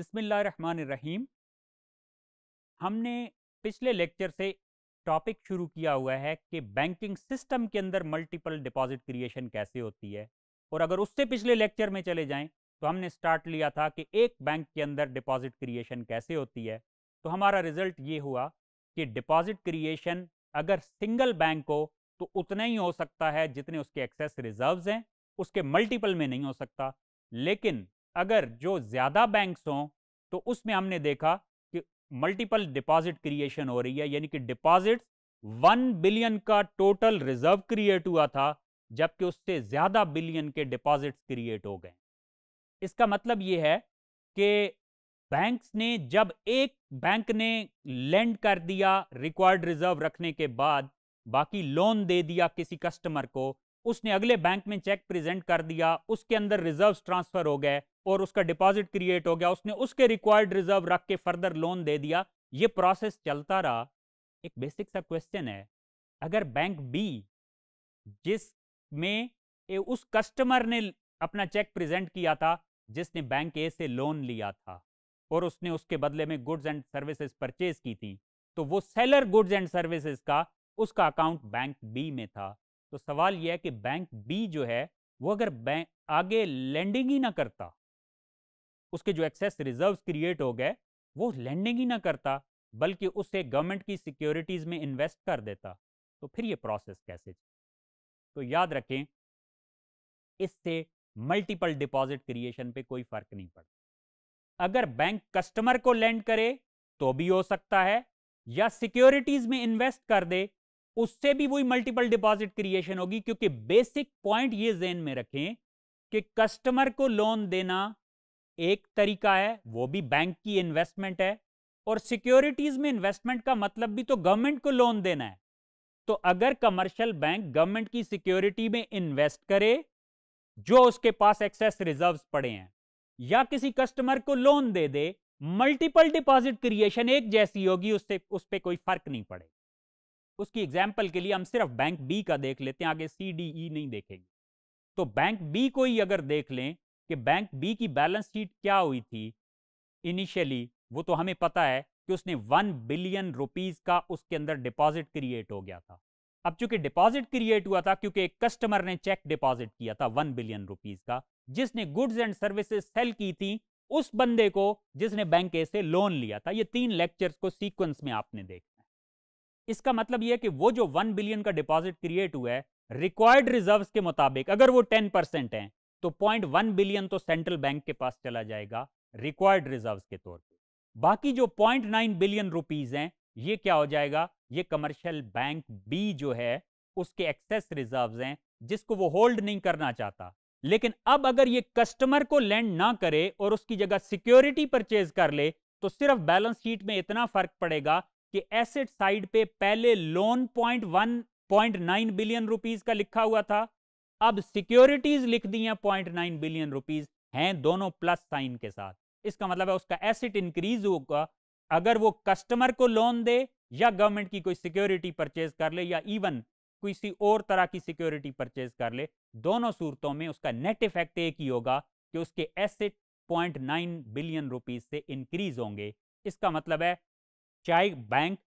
बिसमीम हमने पिछले लेक्चर से टॉपिक शुरू किया हुआ है कि बैंकिंग सिस्टम के अंदर मल्टीपल डिपॉजिट क्रिएशन कैसे होती है और अगर उससे पिछले लेक्चर में चले जाएं तो हमने स्टार्ट लिया था कि एक बैंक के अंदर डिपॉजिट क्रिएशन कैसे होती है तो हमारा रिजल्ट ये हुआ कि डिपॉजिट क्रिएशन अगर सिंगल बैंक हो तो उतना ही हो सकता है जितने उसके एक्सेस रिजर्व्स हैं उसके मल्टीपल में नहीं हो सकता लेकिन अगर जो ज़्यादा बैंक्स हों तो उसमें हमने देखा कि मल्टीपल डिपॉजिट क्रिएशन हो रही है यानी कि डिपॉजिट वन बिलियन का टोटल रिजर्व क्रिएट हुआ था जबकि उससे ज़्यादा बिलियन के डिपॉजिट्स क्रिएट हो गए इसका मतलब यह है कि बैंक्स ने जब एक बैंक ने लेंड कर दिया रिक्वायर्ड रिजर्व रखने के बाद बाकी लोन दे दिया किसी कस्टमर को उसने अगले बैंक में चेक प्रेजेंट कर दिया उसके अंदर रिजर्व्स ट्रांसफर हो गए और उसका डिपॉजिट क्रिएट हो गया उसने उसके रिक्वायर्ड रिजर्व रख के फर्दर लोन दे दिया ये प्रोसेस चलता रहा एक बेसिक सा क्वेश्चन है अगर बैंक बी जिस में ए, उस कस्टमर ने अपना चेक प्रेजेंट किया था जिसने बैंक ए से लोन लिया था और उसने उसके बदले में गुड्स एंड सर्विसेज परचेज की थी तो वो सेलर गुड्स एंड सर्विसेज का उसका अकाउंट बैंक बी में था तो सवाल यह है कि बैंक बी जो है वो अगर आगे लैंडिंग ही ना करता उसके जो एक्सेस रिजर्व्स क्रिएट हो गए वो लैंडिंग ही ना करता बल्कि उससे गवर्नमेंट की सिक्योरिटीज़ में इन्वेस्ट कर देता तो फिर ये प्रोसेस कैसे तो याद रखें इससे मल्टीपल डिपॉजिट क्रिएशन पे कोई फर्क नहीं पड़ता अगर बैंक कस्टमर को लैंड करे तो भी हो सकता है या सिक्योरिटीज में इन्वेस्ट कर दे उससे भी वही मल्टीपल डिपॉजिट क्रिएशन होगी क्योंकि बेसिक पॉइंट ये जेन में रखें कि कस्टमर को लोन देना एक तरीका है वो भी बैंक की इन्वेस्टमेंट है और सिक्योरिटीज में इन्वेस्टमेंट का मतलब भी तो गवर्नमेंट को लोन देना है तो अगर कमर्शियल बैंक गवर्नमेंट की सिक्योरिटी में इन्वेस्ट करे जो उसके पास एक्सेस रिजर्व्स पड़े हैं या किसी कस्टमर को लोन दे दे मल्टीपल डिपॉजिट क्रिएशन एक जैसी होगी उससे उस पर कोई फर्क नहीं पड़े उसकी एग्जाम्पल के लिए हम सिर्फ बैंक बी का देख लेते हैं आगे सी डी ई नहीं देखेंगे तो बैंक बी को ही अगर देख लें कि बैंक बी की बैलेंस शीट क्या हुई थी इनिशियली वो तो हमें पता है कि उसने वन बिलियन रुपीज का उसके अंदर डिपॉजिट क्रिएट हो गया था अब चूंकि डिपॉजिट क्रिएट हुआ था क्योंकि एक कस्टमर ने चेक डिपॉजिट किया था वन बिलियन रुपीज का जिसने गुड्स एंड सर्विसेज सेल की थी उस बंदे को जिसने बैंक से लोन लिया था ये तीन लेक्चर्स को सीक्वेंस में आपने देखा है इसका मतलब यह कि वो जो वन बिलियन का डिपॉजिट क्रिएट हुआ है रिक्वायर्ड रिजर्व्स के मुताबिक अगर वो टेन परसेंट है तो पॉइंट वन बिलियन तो सेंट्रल बैंक के पास चला जाएगा रिक्वायर्ड रिजर्व के तौर पर बाकी जो पॉइंट नाइन बिलियन रुपीज हैं ये क्या हो जाएगा ये कमर्शियल बैंक बी जो है उसके एक्सेस रिजर्व्स हैं जिसको वो होल्ड नहीं करना चाहता लेकिन अब अगर ये कस्टमर को लैंड ना करे और उसकी जगह सिक्योरिटी परचेज कर ले तो सिर्फ बैलेंस शीट में इतना फर्क पड़ेगा कि एसेट साइड पे पहले loan point one point nine billion rupees का लिखा हुआ था अब सिक्योरिटीज लिख दी हैं पॉइंट नाइन बिलियन रुपीज हैं दोनों प्लस साइन के साथ इसका मतलब है उसका एसिड इंक्रीज होगा अगर वो कस्टमर को लोन दे या गवर्नमेंट की कोई सिक्योरिटी परचेज कर ले या इवन किसी और तरह की सिक्योरिटी परचेज कर ले दोनों सूरतों में उसका नेट इफेक्ट एक ही होगा कि उसके एसेट 0.9 बिलियन रुपीस से इंक्रीज होंगे इसका मतलब है चाहे बैंक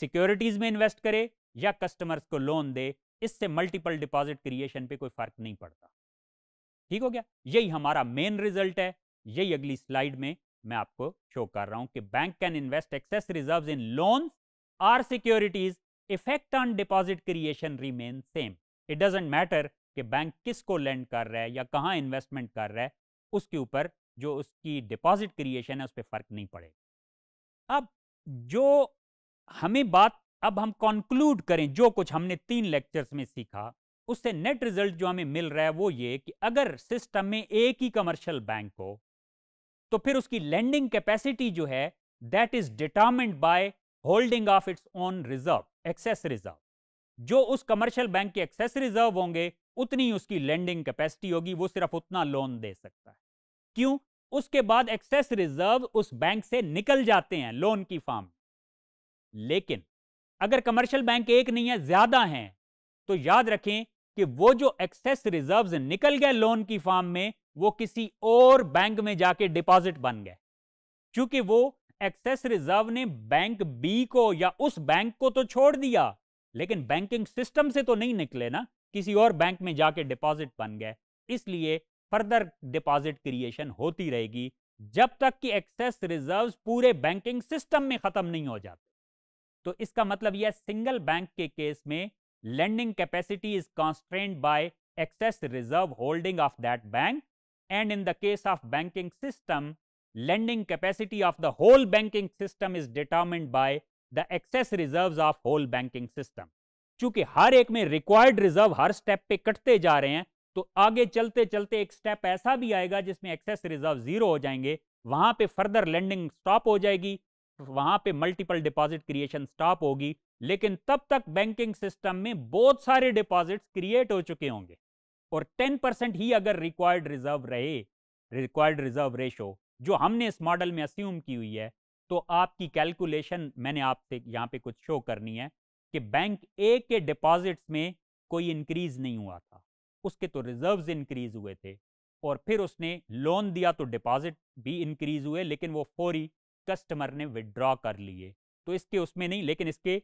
सिक्योरिटीज में इन्वेस्ट करे या कस्टमर्स को लोन दे इससे मल्टीपल डिपॉजिट क्रिएशन पे कोई फर्क नहीं पड़ता ठीक हो गया यही हमारा मेन रिजल्ट है यही अगली स्लाइड में मैं आपको शो कर रहा हूं कि bank can invest excess reserve in loan or securities effect on deposit creation remain same it doesn't matter कि बैंक किस को लैंड कर रहा है या कहा इन्वेस्टमेंट कर रहा है उसके ऊपर जो उसकी डिपॉजिट क्रिएशन है उस पर फर्क नहीं पड़ेगा अब जो हमें बात अब हम कंक्लूड करें जो कुछ हमने तीन लेक्चर्स में सीखा उससे नेट रिजल्ट जो हमें मिल रहा है वो ये कि अगर सिस्टम में एक ही कमर्शियल बैंक हो तो फिर उसकी लैंडिंग कैपेसिटी जो है that is determined by holding of its own reserve excess reserve जो उस कमर्शियल बैंक के एक्सेस रिजर्व होंगे उतनी उसकी लैंडिंग कैपेसिटी होगी वो सिर्फ उतना लोन दे सकता है क्यों उसके बाद एक्सेस रिजर्व उस बैंक से निकल जाते हैं लोन की फॉर्म लेकिन अगर कमर्शियल बैंक एक नहीं है ज्यादा हैं तो याद रखें कि वो जो एक्सेस रिजर्व्स निकल गए लोन की फॉर्म में वो किसी और बैंक में जाके डिपॉजिट बन गए क्योंकि वो एक्सेस रिजर्व ने बैंक बी को या उस बैंक को तो छोड़ दिया लेकिन बैंकिंग सिस्टम से तो नहीं निकले ना किसी और बैंक में जाके डिपॉजिट बन गए इसलिए फर्दर डिपॉजिट क्रिएशन होती रहेगी जब तक कि एक्सेस रिजर्व्स पूरे बैंकिंग सिस्टम में खत्म नहीं हो जाते तो इसका मतलब यह सिंगल बैंक के केस में lending capacity is constrained by excess reserve holding of that bank and in the case of banking system lending capacity of the whole banking system is determined by the excess reserve of whole banking system चूंकि हर एक में required reserve हर step पे कटते जा रहे हैं तो आगे चलते चलते एक स्टेप ऐसा भी आएगा जिसमें एक्सेस रिजर्व जीरो हो जाएंगे वहां पे फर्दर लेंडिंग स्टॉप हो जाएगी वहां पे मल्टीपल डिपॉजिट क्रिएशन स्टॉप होगी लेकिन तब तक बैंकिंग सिस्टम में बहुत सारे डिपॉजिट क्रिएट हो चुके होंगे और 10 परसेंट ही अगर रिक्वायर्ड रिजर्व रहे रिक्वायर्ड रिजर्व रेशो जो हमने इस मॉडल में अस्यूम की हुई है तो आपकी कैलकुलेशन मैंने आपसे यहाँ पे कुछ शो करनी है कि बैंक ए के डिपॉजिट्स में कोई इंक्रीज नहीं हुआ था उसके तो रिजर्व इंक्रीज हुए थे और फिर उसने लोन दिया तो डिपॉजिट भी इंक्रीज हुए लेकिन वो फौरी कस्टमर ने विड्रॉ कर लिए तो इसके उसमें नहीं लेकिन इसके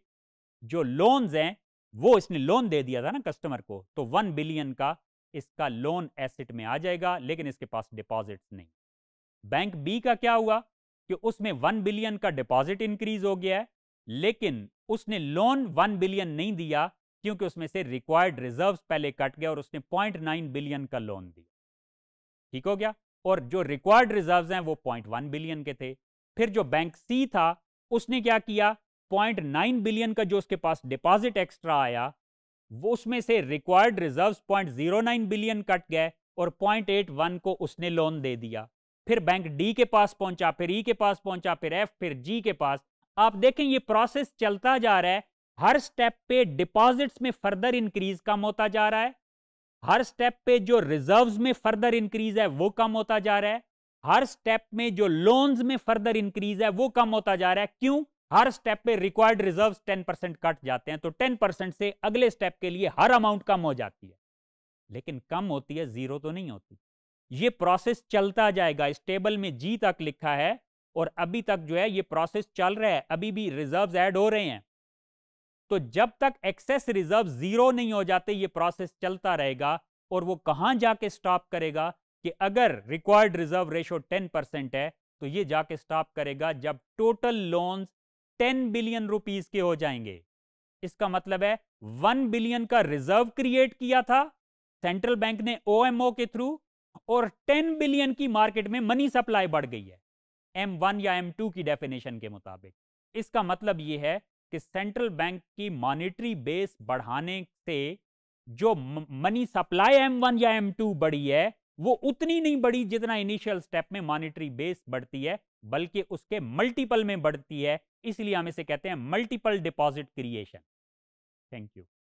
जो लोन्स हैं वो इसने लोन दे दिया था ना कस्टमर को तो वन बिलियन का इसका लोन एसेट में आ जाएगा लेकिन इसके पास डिपॉजिट्स नहीं बैंक बी का क्या हुआ कि उसमें वन बिलियन का डिपॉजिट इंक्रीज हो गया है लेकिन उसने लोन वन बिलियन नहीं दिया क्योंकि उसमें से रिक्वायर्ड रिजर्व्स पहले कट गया और उसने पॉइंट नाइन बिलियन का लोन दिया ठीक हो गया और जो रिक्वायर्ड रिजर्व हैं वो पॉइंट वन बिलियन के थे फिर जो बैंक सी था उसने क्या किया पॉइंट नाइन बिलियन का जो उसके पास डिपॉजिट एक्स्ट्रा आया वो उसमें से required reserves point zero nine billion cut गए और पॉइंट एट वन को उसने लोन दे दिया फिर बैंक डी के पास पहुंचा फिर ई e के पास पहुंचा फिर एफ फिर जी के पास आप देखें ये प्रोसेस चलता जा रहा है हर स्टेप पे डिपॉजिट्स में फर्दर इंक्रीज कम होता जा रहा है हर स्टेप पे जो रिजर्व्स में फर्दर इंक्रीज है वो कम होता जा रहा है हर स्टेप में जो लोन्स में फर्दर इंक्रीज है वो कम होता जा रहा है क्यों हर स्टेप पे रिक्वायर्ड रिजर्व्स 10 परसेंट कट जाते हैं तो 10 परसेंट से अगले स्टेप के लिए हर अमाउंट कम हो जाती है लेकिन कम होती है जीरो तो नहीं होती ये प्रोसेस चलता जाएगा इस टेबल में जी तक लिखा है और अभी तक जो है ये प्रोसेस चल रहा है अभी भी रिजर्व एड हो रहे हैं तो जब तक एक्सेस रिजर्व जीरो नहीं हो जाते ये प्रोसेस चलता रहेगा और वो कहां जाके स्टॉप करेगा कि अगर रिक्वायर्ड रिजर्व रेशो 10 परसेंट है तो ये जाके स्टॉप करेगा जब टोटल लोन्स 10 बिलियन रुपीस के हो जाएंगे इसका मतलब है 1 बिलियन का रिजर्व क्रिएट किया था सेंट्रल बैंक ने ओएमओ के थ्रू और 10 बिलियन की मार्केट में मनी सप्लाई बढ़ गई है एम या एम की डेफिनेशन के मुताबिक इसका मतलब यह है कि सेंट्रल बैंक की मॉनिटरी बेस बढ़ाने से जो मनी सप्लाई M1 या M2 बढ़ी है वो उतनी नहीं बढ़ी जितना इनिशियल स्टेप में मॉनिटरी बेस बढ़ती है बल्कि उसके मल्टीपल में बढ़ती है इसलिए हम इसे कहते हैं multiple deposit creation thank you